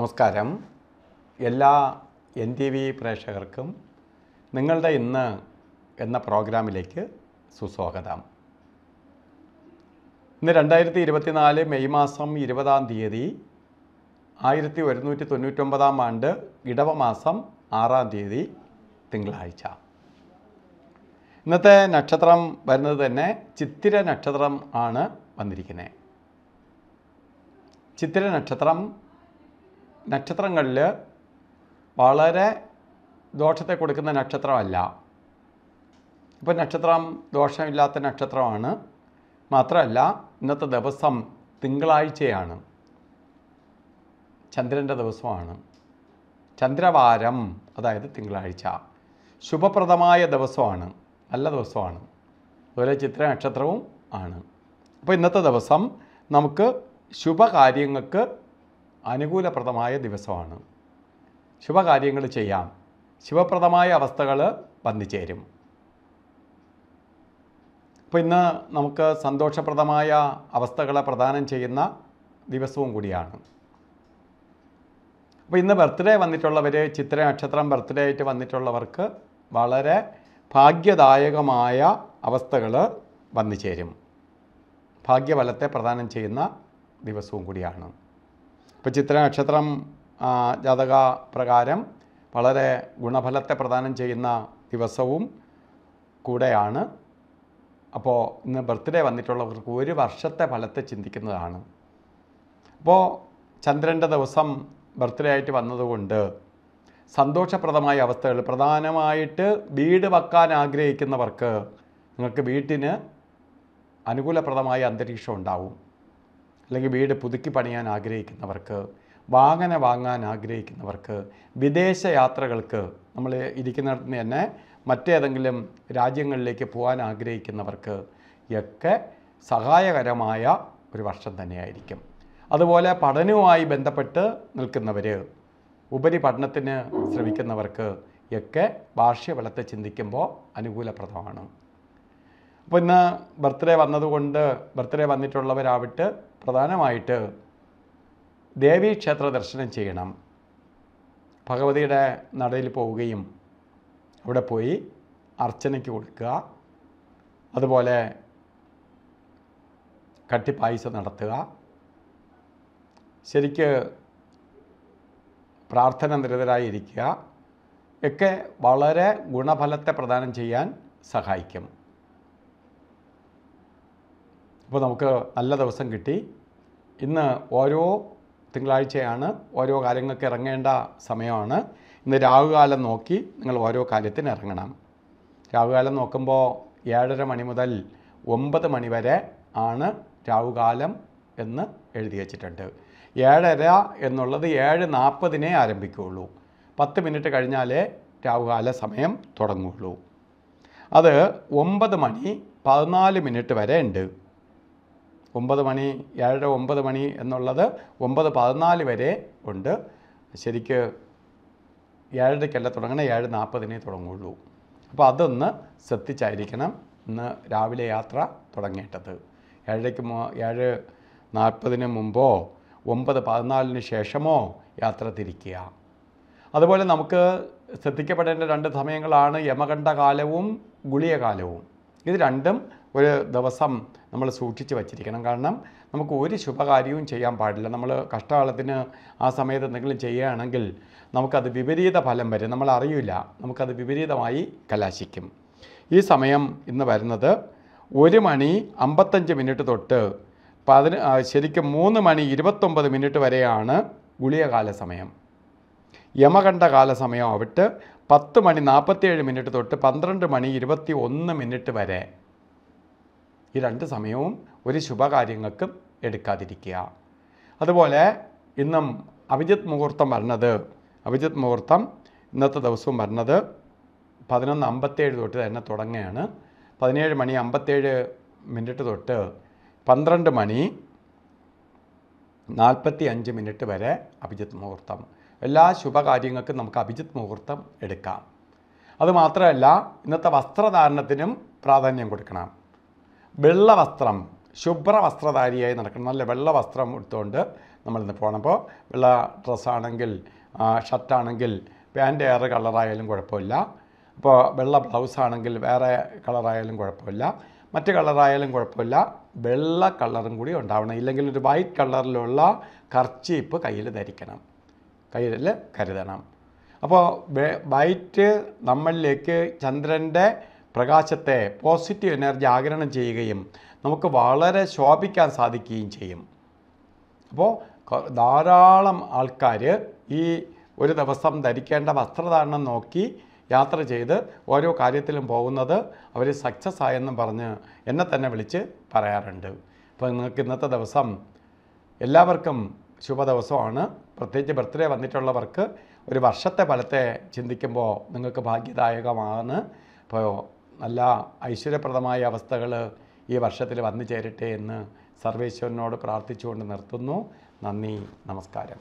നമസ്കാരം എല്ലാ N T V പ്രേക്ഷകർക്കും നിങ്ങളുടെ ഇന്ന് എന്ന പ്രോഗ്രാമിലേക്ക് സുസ്വാഗതം ഇന്ന് രണ്ടായിരത്തി ഇരുപത്തിനാല് മെയ് മാസം ഇരുപതാം തീയതി ആയിരത്തി ഒരുന്നൂറ്റി തൊണ്ണൂറ്റൊമ്പതാം ആണ്ട് ഇടവമാസം ആറാം തീയതി തിങ്കളാഴ്ച ഇന്നത്തെ നക്ഷത്രം വരുന്നത് തന്നെ ചിത്തിര നക്ഷത്രം ആണ് വന്നിരിക്കുന്നത് ചിത്തിര നക്ഷത്രം നക്ഷത്രങ്ങളിൽ വളരെ ദോഷത്തെ കൊടുക്കുന്ന നക്ഷത്രമല്ല ഇപ്പോൾ നക്ഷത്രം ദോഷമില്ലാത്ത നക്ഷത്രമാണ് മാത്രമല്ല ഇന്നത്തെ ദിവസം തിങ്കളാഴ്ചയാണ് ചന്ദ്രൻ്റെ ദിവസമാണ് ചന്ദ്രവാരം അതായത് തിങ്കളാഴ്ച ശുഭപ്രദമായ ദിവസമാണ് നല്ല ദിവസമാണ് അതുപോലെ ചിത്ര നക്ഷത്രവും ആണ് അപ്പോൾ ഇന്നത്തെ ദിവസം നമുക്ക് ശുഭകാര്യങ്ങൾക്ക് അനുകൂലപ്രദമായ ദിവസമാണ് ശുഭകാര്യങ്ങൾ ചെയ്യാം ശിവപ്രദമായ അവസ്ഥകൾ വന്നുചേരും അപ്പോൾ ഇന്ന് നമുക്ക് സന്തോഷപ്രദമായ അവസ്ഥകളെ പ്രദാനം ചെയ്യുന്ന ദിവസവും കൂടിയാണ് അപ്പോൾ ഇന്ന് ബർത്ത്ഡേ വന്നിട്ടുള്ളവർ ചിത്ര നക്ഷത്രം ബർത്ത്ഡേ ആയിട്ട് വന്നിട്ടുള്ളവർക്ക് വളരെ ഭാഗ്യദായകമായ അവസ്ഥകൾ വന്നു ചേരും ഭാഗ്യബലത്തെ പ്രദാനം ചെയ്യുന്ന ദിവസവും കൂടിയാണ് ഇപ്പോൾ ചിത്ര നക്ഷത്രം ജാതക പ്രകാരം വളരെ ഗുണഫലത്തെ പ്രദാനം ചെയ്യുന്ന ദിവസവും കൂടെയാണ് അപ്പോൾ ഇന്ന് ബർത്ത്ഡേ വന്നിട്ടുള്ളവർക്ക് ഒരു വർഷത്തെ ഫലത്തെ ചിന്തിക്കുന്നതാണ് അപ്പോൾ ചന്ദ്രൻ്റെ ദിവസം ബർത്ത്ഡേ ആയിട്ട് വന്നതുകൊണ്ട് സന്തോഷപ്രദമായ അവസ്ഥകൾ പ്രധാനമായിട്ട് വീട് വയ്ക്കാൻ ആഗ്രഹിക്കുന്നവർക്ക് നിങ്ങൾക്ക് വീട്ടിന് അനുകൂലപ്രദമായ അന്തരീക്ഷം ഉണ്ടാവും അല്ലെങ്കിൽ വീട് പുതുക്കി പണിയാൻ ആഗ്രഹിക്കുന്നവർക്ക് വാഹന വാങ്ങാൻ ആഗ്രഹിക്കുന്നവർക്ക് വിദേശ യാത്രകൾക്ക് നമ്മൾ ഇരിക്കുന്നിടത്ത് നിന്ന് തന്നെ മറ്റേതെങ്കിലും രാജ്യങ്ങളിലേക്ക് പോകാൻ ആഗ്രഹിക്കുന്നവർക്ക് ഒക്കെ സഹായകരമായ ഒരു വർഷം തന്നെയായിരിക്കും അതുപോലെ പഠനവുമായി ബന്ധപ്പെട്ട് നിൽക്കുന്നവർ ഉപരിപഠനത്തിന് ശ്രമിക്കുന്നവർക്ക് ഒക്കെ ഭാഷ്യഫലത്തെ ചിന്തിക്കുമ്പോൾ അനുകൂലപ്രദമാണ് പിന്നെ ബർത്ത്ഡേ വന്നതുകൊണ്ട് ബർത്ത്ഡേ വന്നിട്ടുള്ളവരാവിട്ട് പ്രധാനമായിട്ട് ദേവീക്ഷേത്ര ദർശനം ചെയ്യണം ഭഗവതിയുടെ നടയിൽ പോവുകയും അവിടെ പോയി അർച്ചനയ്ക്ക് കൊടുക്കുക അതുപോലെ കട്ടിപ്പായസം നടത്തുക ശരിക്ക് പ്രാർത്ഥന ഇരിക്കുക ഒക്കെ വളരെ ഗുണഫലത്തെ പ്രദാനം ചെയ്യാൻ സഹായിക്കും അപ്പോൾ നമുക്ക് നല്ല ദിവസം കിട്ടി ഇന്ന് ഓരോ തിങ്കളാഴ്ചയാണ് ഓരോ കാര്യങ്ങൾക്ക് ഇറങ്ങേണ്ട സമയമാണ് ഇന്ന് രാഹുകാലം നോക്കി നിങ്ങൾ ഓരോ കാര്യത്തിന് ഇറങ്ങണം രാഹുകാലം നോക്കുമ്പോൾ ഏഴര മണി മുതൽ ഒമ്പത് മണി വരെ ആണ് രാഹുകാലം എന്ന് എഴുതി വച്ചിട്ടുണ്ട് ഏഴര എന്നുള്ളത് ഏഴ് നാൽപ്പതിനെ ആരംഭിക്കുകയുള്ളൂ പത്ത് മിനിറ്റ് കഴിഞ്ഞാലേ രാഹുകാല സമയം തുടങ്ങുകയുള്ളൂ അത് ഒമ്പത് മണി പതിനാല് മിനിറ്റ് വരെ ഉണ്ട് ഒമ്പത് മണി ഏഴര ഒമ്പത് മണി എന്നുള്ളത് ഒമ്പത് പതിനാല് വരെ ഉണ്ട് ശരിക്ക് ഏഴരയ്ക്കല്ല തുടങ്ങണേ ഏഴ് നാൽപ്പതിനെ തുടങ്ങുള്ളൂ അപ്പോൾ അതൊന്ന് ശ്രദ്ധിച്ചായിരിക്കണം ഇന്ന് രാവിലെ യാത്ര തുടങ്ങേണ്ടത് ഏഴരയ്ക്ക് ഏഴ് നാൽപ്പതിന് മുമ്പോ ഒമ്പത് പതിനാലിന് ശേഷമോ യാത്ര തിരിക്കുക അതുപോലെ നമുക്ക് ശ്രദ്ധിക്കപ്പെടേണ്ട രണ്ട് സമയങ്ങളാണ് യമകണ്ഠകാലവും ഗുളിയകാലവും ഇത് രണ്ടും ഒരു ദിവസം നമ്മൾ സൂക്ഷിച്ച് വച്ചിരിക്കണം കാരണം നമുക്ക് ഒരു ശുഭകാര്യവും ചെയ്യാൻ പാടില്ല നമ്മൾ കഷ്ടകാലത്തിന് ആ സമയത്ത് എന്തെങ്കിലും ചെയ്യുകയാണെങ്കിൽ നമുക്കത് വിപരീത ഫലം വരും നമ്മൾ അറിയില്ല നമുക്കത് വിപരീതമായി കലാശിക്കും ഈ സമയം ഇന്ന് വരുന്നത് ഒരു മണി അമ്പത്തഞ്ച് മിനിറ്റ് തൊട്ട് പതിന ശരിക്കും മൂന്ന് മണി ഇരുപത്തൊമ്പത് മിനിറ്റ് വരെയാണ് ഗുളികകാല സമയം യമകണ്ഠ കാല സമയം ആവിട്ട് പത്ത് മണി നാൽപ്പത്തിയേഴ് മിനിറ്റ് തൊട്ട് പന്ത്രണ്ട് മണി ഇരുപത്തി ഒന്ന് മിനിറ്റ് വരെ ഈ രണ്ട് സമയവും ഒരു ശുഭകാര്യങ്ങൾക്കും എടുക്കാതിരിക്കുക അതുപോലെ ഇന്നും അഭിജിത് മുഹൂർത്തം വരണത് അഭിജിത് മുഹൂർത്തം ഇന്നത്തെ ദിവസവും വരണത് പതിനൊന്ന് അമ്പത്തേഴ് തൊട്ട് തന്നെ തുടങ്ങുകയാണ് പതിനേഴ് മണി അമ്പത്തേഴ് മിനിറ്റ് തൊട്ട് പന്ത്രണ്ട് മണി നാൽപ്പത്തി അഞ്ച് മിനിറ്റ് വരെ അഭിജിത് മുഹൂർത്തം എല്ലാ ശുഭകാര്യങ്ങൾക്കും നമുക്ക് അഭിജിത് മുഹൂർത്തം എടുക്കാം അതുമാത്രമല്ല ഇന്നത്തെ വസ്ത്രധാരണത്തിനും പ്രാധാന്യം കൊടുക്കണം വെള്ളവസ്ത്രം വസ്ത്രധാരിയായി നടക്കണം നല്ല വെള്ള വസ്ത്രം എടുത്തുകൊണ്ട് നമ്മൾ ഇന്ന് പോകണം അപ്പോൾ വെള്ള ഡ്രസ്സാണെങ്കിൽ ഷർട്ടാണെങ്കിൽ പാൻ്റ് ഏറെ കളറായാലും കുഴപ്പമില്ല അപ്പോൾ വെള്ള ബ്ലൗസാണെങ്കിൽ വേറെ കളറായാലും കുഴപ്പമില്ല മറ്റ് കളറായാലും കുഴപ്പമില്ല വെള്ള കളറും കൂടി ഉണ്ടാവണം ഇല്ലെങ്കിൽ ഒരു വൈറ്റ് കളറിലുള്ള കർച്ചീപ്പ് കയ്യിൽ ധരിക്കണം കയ്യിൽ കരുതണം അപ്പോൾ വൈറ്റ് നമ്മളിലേക്ക് ചന്ദ്രൻ്റെ പ്രകാശത്തെ പോസിറ്റീവ് എനർജി ആഗിരണം ചെയ്യുകയും നമുക്ക് വളരെ ശോഭിക്കാൻ സാധിക്കുകയും ചെയ്യും അപ്പോൾ ധാരാളം ആൾക്കാർ ഈ ഒരു ദിവസം ധരിക്കേണ്ട വസ്ത്രധാരണം നോക്കി യാത്ര ചെയ്ത് ഓരോ കാര്യത്തിലും പോകുന്നത് അവർ സക്സസ് ആയെന്നും പറഞ്ഞ് എന്നെ തന്നെ വിളിച്ച് പറയാറുണ്ട് അപ്പോൾ നിങ്ങൾക്ക് ഇന്നത്തെ ദിവസം എല്ലാവർക്കും ശുഭ ദിവസമാണ് പ്രത്യേകിച്ച് ബർത്ത്ഡേ വന്നിട്ടുള്ളവർക്ക് ഒരു വർഷത്തെ ഫലത്തെ ചിന്തിക്കുമ്പോൾ നിങ്ങൾക്ക് ഭാഗ്യദായകമാണ് അപ്പോൾ നല്ല ഐശ്വര്യപ്രദമായ അവസ്ഥകൾ ഈ വർഷത്തിൽ വന്നു ചേരട്ടെ എന്ന് സർവേശ്വരനോട് പ്രാർത്ഥിച്ചുകൊണ്ട് നിർത്തുന്നു നന്ദി നമസ്കാരം